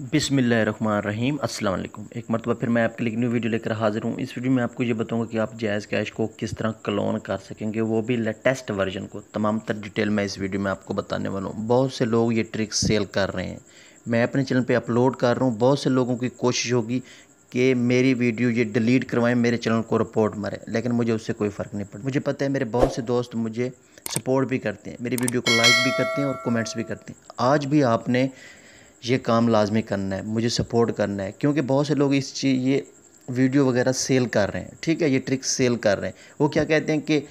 बिसमीम वालेकुम एक मरतबा फिर मैं आपके लिए न्यू वीडियो लेकर हाज़िर हूँ इस वीडियो में आपको ये बताऊँगा कि आप जायज़ कैश को किस तरह क्लोन कर सकेंगे वो भी लेटेस्ट वर्जन को तमाम तर डिटेल मैं इस वीडियो में आपको बताने वाला हूँ बहुत से लोग ये ट्रिक सेल कर रहे हैं मैं अपने चैनल पर अपलोड कर रहा हूँ बहुत से लोगों की कोशिश होगी कि मेरी वीडियो ये डिलीट करवाएं मेरे चैनल को रिपोर्ट मरें लेकिन मुझे उससे कोई फ़र्क नहीं पड़ता मुझे पता है मेरे बहुत से दोस्त मुझे सपोर्ट भी करते हैं मेरी वीडियो को लाइक भी करते हैं और कमेंट्स भी करते हैं आज भी आपने ये काम लाजमी करना है मुझे सपोर्ट करना है क्योंकि बहुत से लोग इस चीज़ ये वीडियो वगैरह सेल कर रहे हैं ठीक है ये ट्रिक सेल कर रहे हैं वो क्या कहते हैं कि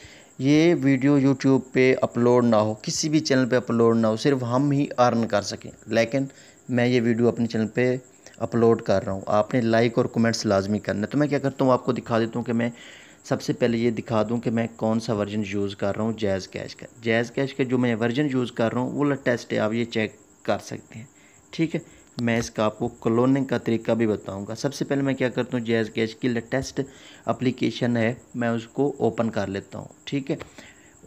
ये वीडियो यूट्यूब पे अपलोड ना हो किसी भी चैनल पे अपलोड ना हो सिर्फ हम ही अर्न कर सकें लेकिन मैं ये वीडियो अपने चैनल पे अपलोड कर रहा हूँ आपने लाइक और कमेंट्स लाजमी करना है तो मैं क्या करता हूँ आपको दिखा देता हूँ कि मैं सबसे पहले ये दिखा दूँ कि मैं कौन सा वर्जन यूज़ कर रहा हूँ जैज़ कैश का जैज़ कैश का जो मैं वर्जन यूज़ कर रहा हूँ वो लटेस्ट है आप ये चेक कर सकते हैं ठीक है मैं इसका आपको क्लोनिंग का तरीका भी बताऊंगा सबसे पहले मैं क्या करता हूँ जैज़ गैज की लेटेस्ट अप्लीकेशन है मैं उसको ओपन कर लेता हूँ ठीक है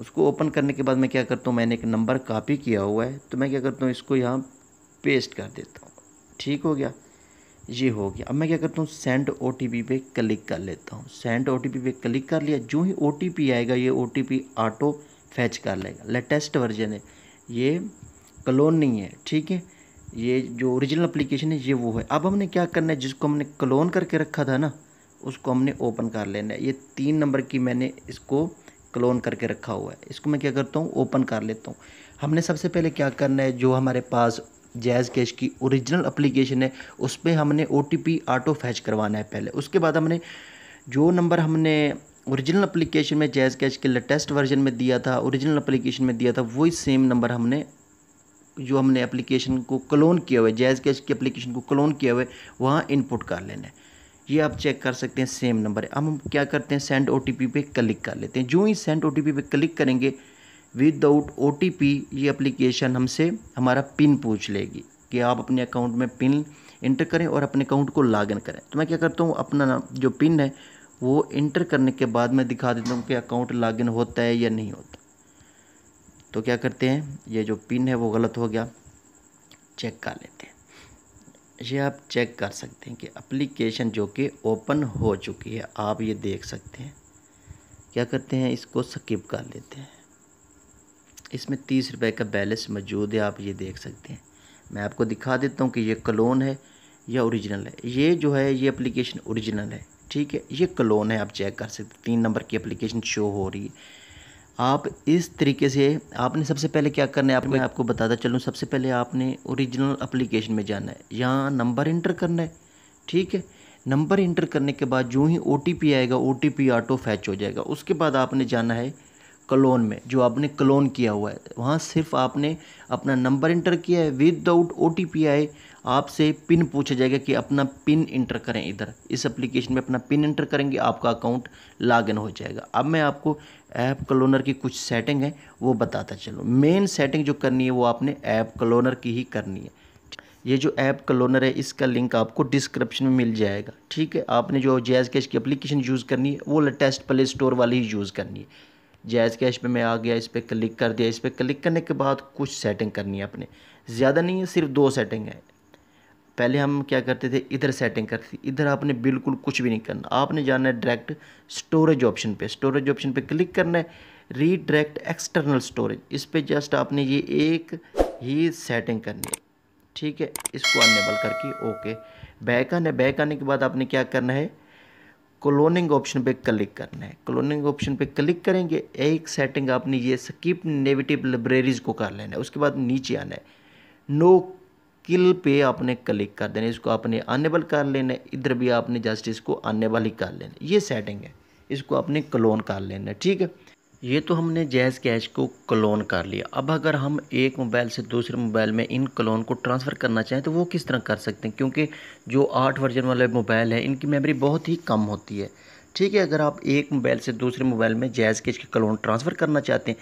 उसको ओपन करने के बाद मैं क्या करता हूँ मैंने एक नंबर कापी किया हुआ है तो मैं क्या करता हूँ इसको यहाँ पेस्ट कर देता हूँ ठीक हो गया ये हो गया अब मैं क्या करता हूँ सेंड ओ पे क्लिक कर लेता हूँ सेंड ओ पे क्लिक कर लिया जो ही ओ आएगा ये ओ ऑटो फैच कर लेगा लेटेस्ट वर्जन है ये क्लोन नहीं है ठीक है ये जो ओरिजिनल अप्लीकेशन है ये वो है अब हमने क्या करना है जिसको हमने क्लोन करके रखा था ना उसको हमने ओपन कर लेना है ये तीन नंबर की मैंने इसको क्लोन करके रखा हुआ है इसको मैं क्या करता हूँ ओपन कर लेता हूँ हमने सबसे पहले क्या करना है जो हमारे पास जैज़ कैश की ओरिजिनल अप्लीकेशन है उस पर हमने ओ ऑटो फैच करवाना है पहले उसके बाद हमने जो नंबर हमने ओरिजिनल अप्लीकेशन में जैज़ कैश के लेटेस्ट वर्जन में दिया था ओरिजिनल अप्लीकेशन में दिया था वही सेम नंबर हमने जो हमने एप्लीकेशन को क्लोन किया हुआ है जैज़ कैश की एप्लीकेशन को क्लोन किया हुआ है वहाँ इनपुट कर लेना है ये आप चेक कर सकते हैं सेम नंबर है अब हम क्या करते हैं सेंड ओ पे क्लिक कर लेते हैं जो ही सेंड ओ पे क्लिक करेंगे विदाउट ओ ये एप्लीकेशन हमसे हमारा पिन पूछ लेगी कि आप अपने अकाउंट में पिन इंटर करें और अपने अकाउंट को लॉगिन करें तो मैं क्या करता हूँ अपना जो पिन है वो इंटर करने के बाद मैं दिखा देता हूँ कि अकाउंट लॉगिन होता है या नहीं होता तो क्या करते हैं ये जो पिन है वो गलत हो गया चेक कर लेते हैं ये आप चेक कर सकते हैं कि अप्लीकेशन जो कि ओपन हो चुकी है आप ये देख सकते हैं क्या करते हैं इसको स्किप कर लेते हैं इसमें तीस रुपए का बैलेंस मौजूद है आप ये देख सकते हैं मैं आपको दिखा देता हूँ कि ये क्लोन है या ओरिजिनल है ये जो है ये एप्लीकेशन ओरिजिनल है ठीक है ये क्लोन है आप चेक कर सकते हैं तीन नंबर की एप्लीकेशन शो हो रही है आप इस तरीके से आपने सबसे पहले क्या करना है आप मैं आपको बताता चलूँ सबसे पहले आपने ओरिजिनल अप्लीकेशन में जाना है यहाँ नंबर इंटर करना है ठीक है नंबर इंटर करने के बाद जो ही ओ आएगा ओ ऑटो फैच हो जाएगा उसके बाद आपने जाना है क्लोन में जो आपने क्लोन किया हुआ है वहाँ सिर्फ आपने अपना नंबर इंटर किया है विदाउट ओ टी आए आपसे पिन पूछा जाएगा कि अपना पिन इंटर करें इधर इस एप्लीकेशन में अपना पिन इंटर करेंगे आपका अकाउंट लॉगिन हो जाएगा अब मैं आपको ऐप क्लोनर की कुछ सेटिंग है वो बताता चलो मेन सेटिंग जो करनी है वो आपने ऐप क्लोनर की ही करनी है ये जो ऐप क्लोनर है इसका लिंक आपको डिस्क्रिप्शन में मिल जाएगा ठीक है आपने जो जैज कैश की अप्लीकेशन यूज़ करनी है वो लेटेस्ट प्ले स्टोर वाली ही यूज़ करनी है जैज़ कैश पे मैं आ गया इस पर क्लिक कर दिया इस पर क्लिक करने के बाद कुछ सेटिंग करनी है अपने ज़्यादा नहीं है सिर्फ दो सेटिंग है पहले हम क्या करते थे इधर सेटिंग करते थे इधर आपने बिल्कुल कुछ भी नहीं करना आपने जाना है डायरेक्ट स्टोरेज ऑप्शन पे स्टोरेज ऑप्शन पे क्लिक करना है रीडायरेक्ट एक्सटर्नल स्टोरेज इस पर जस्ट आपने ये एक ही सेटिंग करनी है ठीक है इसको अनेबल करके ओके बैक आने बैक आने के बाद आपने क्या करना है क्लोनिंग ऑप्शन पे क्लिक करना है क्लोनिंग ऑप्शन पे क्लिक करेंगे एक सेटिंग आपने ये स्किप नेगेटिव लाइब्रेरीज़ को कर लेना है उसके बाद नीचे आना है नो स्किल पे आपने क्लिक कर देना इसको आपने अनेबल कर लेना इधर भी आपने जस्ट इसको अनेबल ही कर लेना ये सेटिंग है इसको आपने क्लोन कर लेना ठीक है ये तो हमने जैज़ कैश को क्लोन कर लिया अब अगर हम एक मोबाइल से दूसरे मोबाइल में इन क्लोन को ट्रांसफ़र करना चाहें तो वो किस तरह कर सकते हैं क्योंकि जो आठ वर्जन वाले मोबाइल हैं इनकी मेमोरी बहुत ही कम होती है ठीक है अगर आप एक मोबाइल से दूसरे मोबाइल में जैज़ कैश के क्लोन ट्रांसफ़र करना चाहते हैं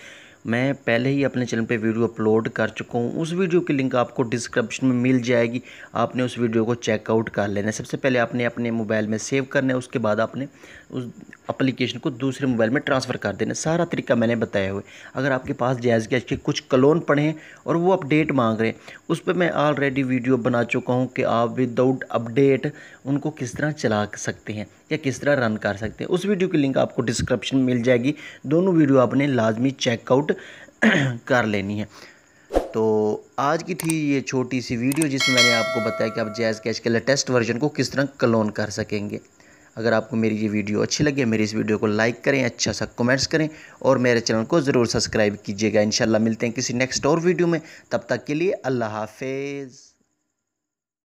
मैं पहले ही अपने चैनल पे वीडियो अपलोड कर चुका हूँ उस वीडियो की लिंक आपको डिस्क्रिप्शन में मिल जाएगी आपने उस वीडियो को चेकआउट कर लेना है सबसे पहले आपने अपने मोबाइल में सेव करना है उसके बाद आपने उस अप्लीकेशन को दूसरे मोबाइल में ट्रांसफ़र कर देना सारा तरीका मैंने बताया हुआ अगर आपके पास जायज़ गैज के कुछ कलोन पड़े हैं और वो अपडेट मांग रहे हैं उस पर मैं ऑलरेडी वीडियो बना चुका हूँ कि आप विदाउट अपडेट उनको किस तरह चला सकते हैं या किस तरह रन कर सकते हैं उस वीडियो की लिंक आपको डिस्क्रिप्शन में मिल जाएगी दोनों वीडियो आपने लाजमी चेकआउट कर लेनी है तो आज की थी ये छोटी सी वीडियो जिसमें मैंने आपको बताया कि आप जैज़ कैश के लेटेस्ट वर्जन को किस तरह क्लोन कर सकेंगे अगर आपको मेरी ये वीडियो अच्छी लगी मेरी इस वीडियो को लाइक करें अच्छा सा कमेंट्स करें और मेरे चैनल को ज़रूर सब्सक्राइब कीजिएगा इंशाल्लाह मिलते हैं किसी नेक्स्ट और वीडियो में तब तक के लिए अल्लाह हाफिज़